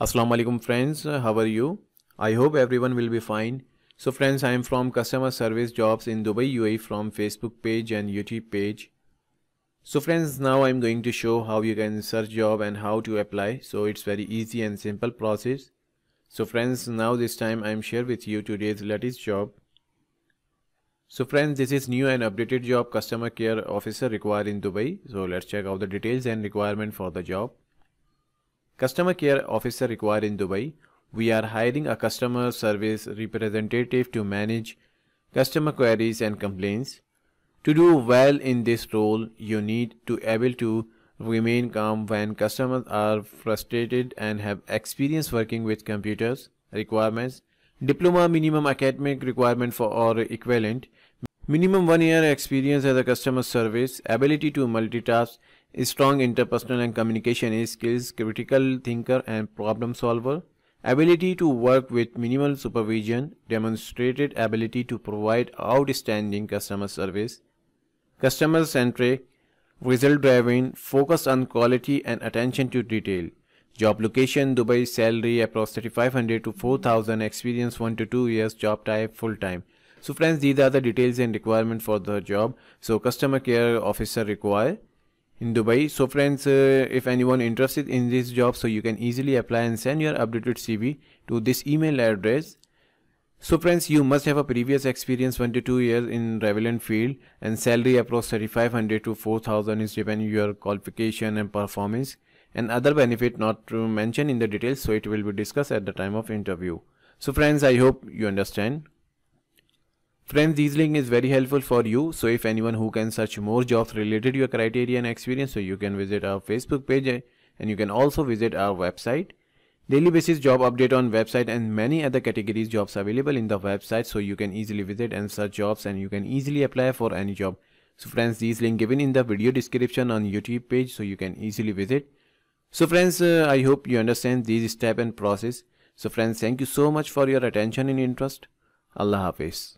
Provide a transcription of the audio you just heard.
Assalamualaikum alaikum friends, uh, how are you? I hope everyone will be fine. So friends, I am from customer service jobs in Dubai UAE from Facebook page and YouTube page. So friends, now I am going to show how you can search job and how to apply. So it's very easy and simple process. So friends, now this time I am share with you today's latest job. So friends, this is new and updated job customer care officer required in Dubai. So let's check out the details and requirement for the job. Customer care officer required in Dubai. We are hiring a customer service representative to manage customer queries and complaints. To do well in this role, you need to able to remain calm when customers are frustrated and have experience working with computers requirements. Diploma minimum academic requirement for or equivalent. Minimum one year experience as a customer service, ability to multitask, strong interpersonal and communication skills, critical thinker and problem solver, ability to work with minimal supervision, demonstrated ability to provide outstanding customer service, customer-centric, result driving, focus on quality and attention to detail. Job location, Dubai, salary approximately 500 to 4000, experience 1 to 2 years, job type, full-time. So friends, these are the details and requirement for the job. So customer care officer require in Dubai. So friends, uh, if anyone interested in this job, so you can easily apply and send your updated CV to this email address. So friends, you must have a previous experience 1 to 2 years in relevant field and salary approx 3500 to 4000 is depending your qualification and performance and other benefit not to mention in the details so it will be discussed at the time of interview. So friends, I hope you understand. Friends, this link is very helpful for you. So if anyone who can search more jobs related to your criteria and experience, so you can visit our Facebook page eh, and you can also visit our website. Daily basis job update on website and many other categories jobs available in the website. So you can easily visit and search jobs and you can easily apply for any job. So friends, these link given in the video description on YouTube page so you can easily visit. So friends, uh, I hope you understand these step and process. So friends, thank you so much for your attention and interest. Allah Hafiz.